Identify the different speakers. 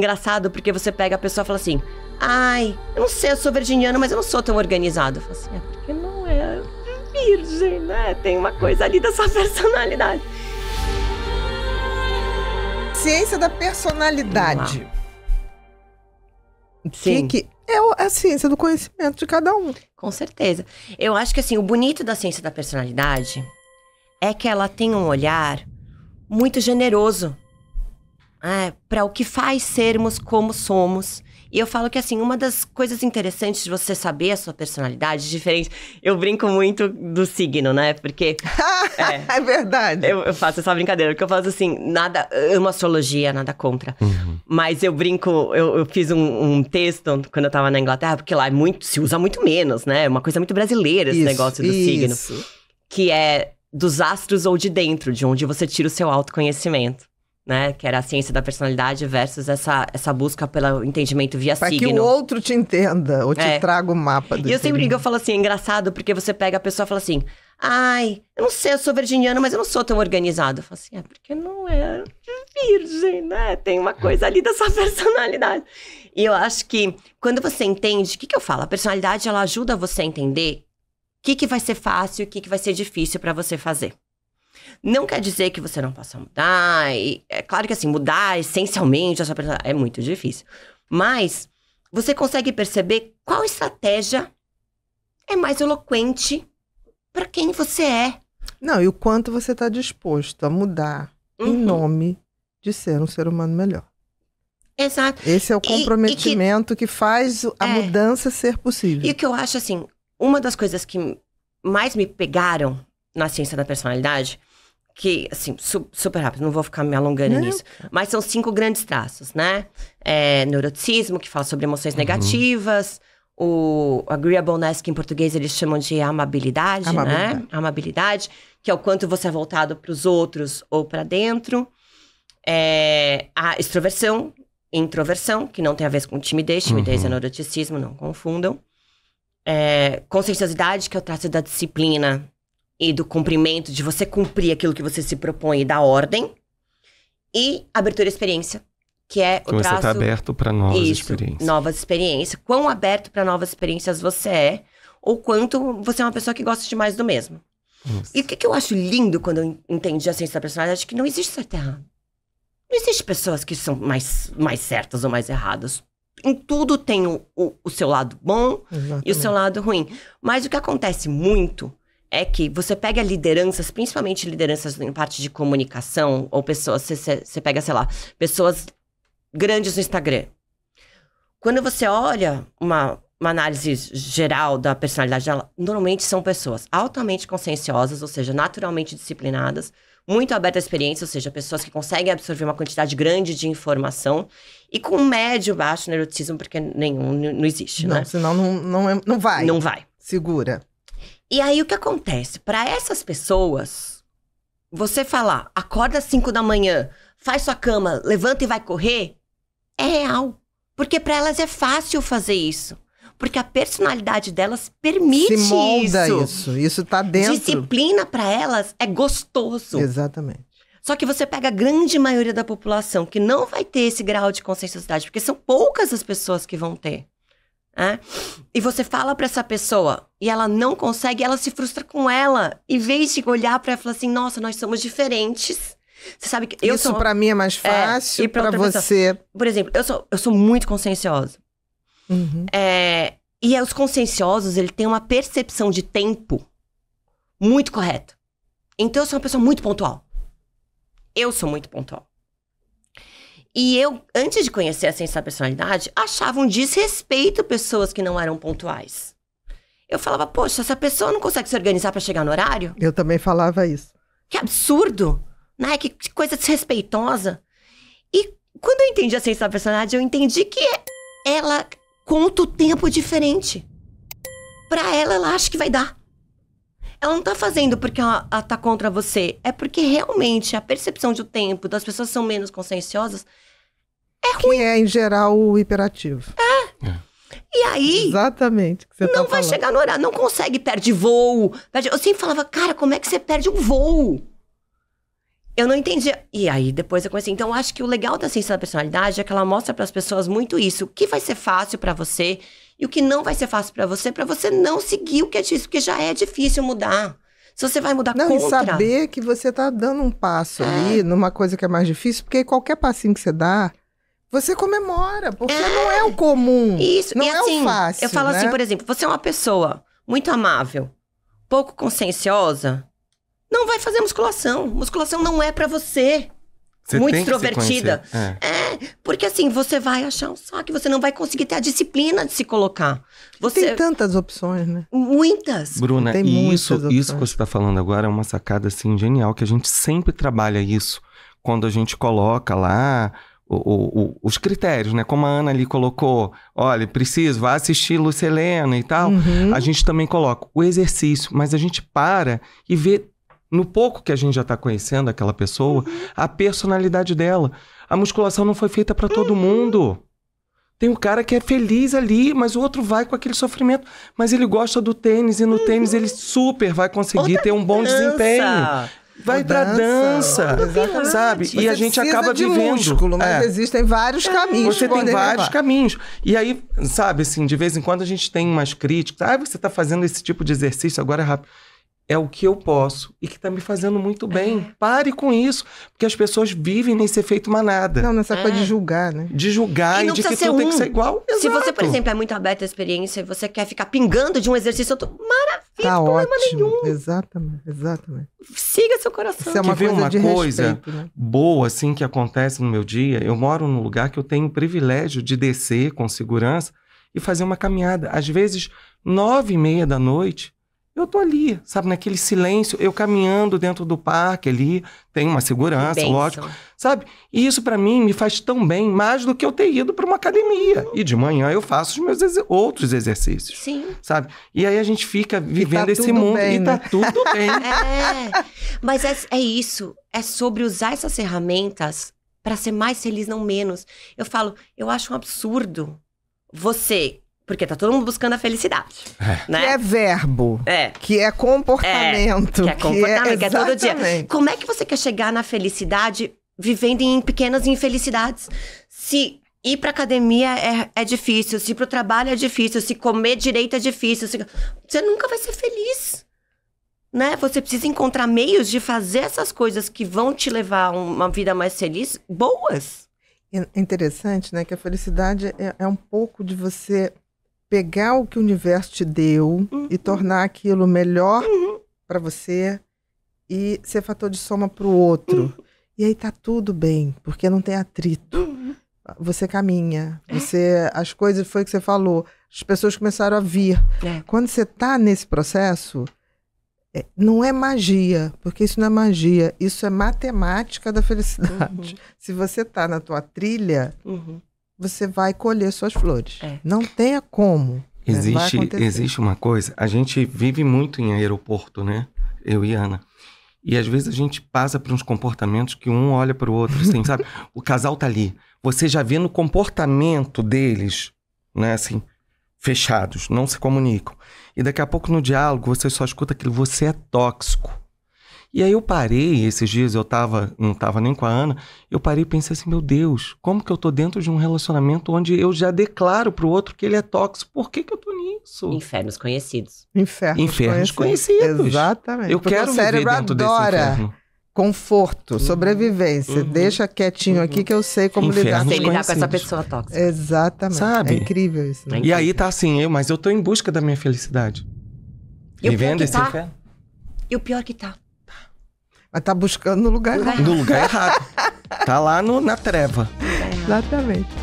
Speaker 1: engraçado porque você pega a pessoa e fala assim: Ai, eu não sei, eu sou virginiano, mas eu não sou tão organizado. Eu falo assim: É porque não é virgem, né? Tem uma coisa ali da sua personalidade.
Speaker 2: Ciência da personalidade. Sim. Que,
Speaker 1: que é a ciência do conhecimento de cada um. Com certeza. Eu acho que assim, o bonito da ciência da personalidade é que ela tem um olhar muito generoso é, para o que faz sermos como somos. E eu falo que, assim, uma das coisas interessantes de você saber a sua personalidade diferente. Eu brinco muito do signo, né? Porque. é, é, verdade. Eu, eu, faço essa brincadeira, porque eu faço assim, nada. Amo astrologia, nada contra. Uhum. Mas eu brinco, eu, eu fiz um, um, texto quando eu tava na Inglaterra, porque lá é muito, se usa muito menos, né? É uma coisa muito brasileira esse isso, negócio do isso. signo. Que é dos astros ou de dentro, de onde você tira o seu autoconhecimento né? Que era a ciência da personalidade versus essa, essa busca pelo entendimento via pra signo. Para que o
Speaker 2: outro te entenda, ou te é. traga o mapa do E eu sempre digo eu
Speaker 1: falo assim, é engraçado, porque você pega a pessoa e fala assim, ai, eu não sei, eu sou virginiano, mas eu não sou tão organizado. Eu falo assim, é porque não é virgem, né? Tem uma coisa ali dessa personalidade. E eu acho que quando você entende, o que, que eu falo? A personalidade, ela ajuda você a entender o que, que vai ser fácil e o que, que vai ser difícil para você fazer. Não quer dizer que você não possa mudar. E, é claro que assim, mudar essencialmente a sua personalidade é muito difícil. Mas você consegue perceber qual estratégia é mais eloquente para quem você é. Não, e o quanto você está
Speaker 2: disposto a mudar uhum. em nome de ser um ser humano melhor.
Speaker 1: Exato. Esse é o comprometimento e, e que, que, faz a é, mudança ser possível. E o que eu acho assim, uma das coisas que mais me pegaram na ciência da personalidade, que, assim, su super rápido, não vou ficar me alongando não. nisso. Mas são cinco grandes traços, né? É, neuroticismo, que fala sobre emoções uhum. negativas. O agreeableness, que em português eles chamam de amabilidade, né? amabilidade. né? Amabilidade, que é o quanto você é voltado para os outros ou para dentro. É, a extroversão, introversão, que não tem a ver com timidez. Timidez é uhum. é neuroticismo, não confundam. É, conscienciosidade, que é o traço da disciplina e do cumprimento, de você cumprir aquilo que você se propõe e ordem. E abertura à experiência, que é o então, tá traço... Você está aberto
Speaker 3: para novas Isso, experiências.
Speaker 1: novas experiências. Quão aberto para novas experiências você é, ou quanto você é uma pessoa que gosta de mais do mesmo. Isso. E o que, que, eu acho lindo quando eu entendi a ciência da personalidade é que não existe certo e errado. Não existe pessoas que são mais, mais certas ou mais erradas. Em tudo tem o, o, o seu lado bom Exatamente. e o seu lado ruim. Mas o que acontece muito é que você pega lideranças, principalmente lideranças em parte de comunicação, ou pessoas, você, pega, sei lá, pessoas grandes no Instagram. Quando você olha uma, uma análise geral da personalidade dela, normalmente são pessoas altamente conscienciosas, ou seja, naturalmente disciplinadas, muito aberta à experiência, ou seja, pessoas que conseguem absorver uma quantidade grande de informação e com médio baixo neuroticismo, porque nenhum não existe, não, né? Senão não, não, é, não vai. Não vai. Segura. E aí o que acontece? Para essas pessoas, você falar, acorda às 5 da manhã, faz sua cama, levanta e vai correr, é real. Porque para elas é fácil fazer isso. Porque a personalidade delas permite Se molda isso. Isso,
Speaker 2: isso tá dentro. Disciplina
Speaker 1: para elas é gostoso.
Speaker 2: Exatamente.
Speaker 1: Só que você pega a grande maioria da população que não vai ter esse grau de conscienciosidade, porque são poucas as pessoas que vão ter. É? E você fala para essa pessoa e ela não consegue, ela se frustra com ela. Em vez de olhar para ela e falar assim: nossa, nós somos diferentes. Você sabe que eu Isso sou... para mim é mais é, fácil é, para você. Pessoa. Por exemplo, eu sou, eu sou muito conscienciosa. Uhum. É, e é, os conscienciosos, ele tem uma percepção de tempo muito correta. Então eu sou uma pessoa muito pontual. Eu sou muito pontual. E eu, antes de conhecer a ciência da personalidade, achava um desrespeito pessoas que não eram pontuais. Eu falava, poxa, essa pessoa não consegue se organizar para chegar no horário? Eu também falava isso. Que absurdo! Né? Que coisa desrespeitosa. E quando eu entendi a ciência da personalidade, eu entendi que é, ela conta o tempo diferente. Para ela, ela acha que vai dar. Ela não tá fazendo porque ela, ela tá contra você. É porque realmente a percepção de tempo das pessoas são menos conscienciosas é ruim. Que é, em geral, o hiperativo. É. é. E aí. Exatamente. não tá vai falando. chegar no horário, não consegue, perde voo. Perde... Eu sempre falava, cara, como é que você perde um voo? Eu não entendia. E aí depois eu comecei. Então eu acho que o legal da ciência da personalidade é que ela mostra para as pessoas muito isso. O que vai ser fácil para você e o que não vai ser fácil para você, para você não seguir o que é difícil, porque já é difícil mudar. Se você vai mudar não, contra... Não, saber
Speaker 2: que você está dando um passo é. ali numa coisa que é mais difícil, porque qualquer passinho que você dá,
Speaker 1: você comemora, porque é. não é o comum. Isso, não e é assim, o fácil. Eu falo né? assim, por exemplo, você é uma pessoa muito amável, pouco conscienciosa, não vai fazer musculação. Musculação não é para você.
Speaker 3: Você muito extrovertida. É.
Speaker 1: é. porque assim, você vai achar um saco, você não vai conseguir ter a disciplina de se colocar. Você... Tem tantas opções, né? Muitas. Bruna, Tem isso, muitas isso que você
Speaker 3: está falando agora é uma sacada assim genial, que a gente sempre trabalha isso. Quando a gente coloca lá o, o, os critérios, né? Como a Ana ali colocou, olha, preciso, vá assistir Lucelena e tal. Uhum. A gente também coloca o exercício, mas a gente para e vê no pouco que a gente já está conhecendo aquela pessoa, uhum. a personalidade dela. A musculação não foi feita para todo uhum. mundo. Tem um cara que é feliz ali, mas o outro vai com aquele sofrimento. Mas ele gosta do tênis e no uhum. tênis ele super vai conseguir Outra ter um bom dança. desempenho vai pra
Speaker 2: dança, dança sabe? Você e a gente acaba de vivendo. Músculo, mas é. existem vários é. caminhos. Você tem vários levar.
Speaker 3: caminhos. E aí, sabe, assim, de vez em quando a gente tem umas críticas. Ah, você tá fazendo esse tipo de exercício agora é rápido é o que eu posso e que está me fazendo muito bem. É. Pare com isso, porque as pessoas vivem nesse efeito manada. Não, nessa é. coisa de é.
Speaker 2: julgar, né?
Speaker 3: De julgar
Speaker 1: e, e de que tudo um. tem que ser igual. Exato. Se você, por exemplo, é muito aberta à experiência e você quer ficar pingando de um exercício, tô... maravilha,
Speaker 2: tá não problema ótimo. nenhum. Exatamente, exatamente.
Speaker 1: Siga seu coração. Isso é uma que coisa, uma coisa respeito, né?
Speaker 3: boa, assim, que acontece no meu dia. Eu moro num lugar que eu tenho o privilégio de descer com segurança e fazer uma caminhada. Às vezes, nove e meia da noite, eu tô ali, sabe, naquele silêncio, eu caminhando dentro do parque ali, tem uma segurança, lógico, sabe? E isso para mim me faz tão bem, mais do que eu ter ido para uma academia. E de manhã eu faço os meus ex outros exercícios. Sim. Sabe? E aí a gente fica vivendo tá esse mundo bem, e tá né? tá tudo bem.
Speaker 1: É, mas é, é isso, é sobre usar essas ferramentas para ser mais feliz, não menos. Eu falo, eu acho um absurdo você porque tá todo mundo buscando a felicidade. É. Né? Que é verbo. É. Que é comportamento. É, que é comportamento, que é, que é todo dia. Como é que você quer chegar na felicidade vivendo em pequenas infelicidades? Se ir pra academia é, é difícil, se ir pro trabalho é difícil, se comer direito é difícil. Se... Você nunca vai ser feliz. Né? Você precisa encontrar meios de fazer essas coisas que vão te levar a uma vida mais feliz, boas.
Speaker 2: interessante, né? Que a felicidade é, é um pouco de você pegar o que o universo te deu uhum. e tornar aquilo melhor uhum. para você e ser fator de soma para o outro. Uhum. E aí tá tudo bem, porque não tem atrito. Uhum. Você caminha, você as coisas foi o que você falou, as pessoas começaram a vir. É. Quando você tá nesse processo, é, não é magia, porque isso não é magia, isso é matemática da felicidade. Uhum. Se você tá na tua trilha, uhum você vai colher suas flores. É. Não tenha como. Existe, existe
Speaker 3: uma coisa, a gente vive muito em aeroporto, né? Eu e Ana. E às vezes a gente passa por uns comportamentos que um olha para o outro, assim, sabe? O casal tá ali. Você já vê no comportamento deles, né, assim, fechados, não se comunicam. E daqui a pouco no diálogo você só escuta aquilo, você é tóxico. E aí eu parei, esses dias eu tava, não tava nem com a Ana, eu parei e pensei assim, meu Deus, como que eu tô dentro de um relacionamento onde eu já declaro pro outro que ele é tóxico? Por que que eu tô
Speaker 1: nisso? Infernos conhecidos. Infernos,
Speaker 2: Infernos conhecidos. conhecidos. Exatamente. Eu Porque quero o cérebro viver dentro adora. desse inferno conforto, uhum. sobrevivência. Uhum. Deixa quietinho uhum. aqui que eu sei como lidar com isso. lidar com essa pessoa tóxica. Exatamente. Sabe? É incrível isso. Né? É
Speaker 3: e aí tá assim, eu, mas eu tô em busca da minha felicidade. E Vivendo esse tá, inferno.
Speaker 1: E o pior que tá.
Speaker 2: Mas tá buscando no
Speaker 3: lugar errado. No lugar errado. tá lá no, na treva.
Speaker 1: Exatamente.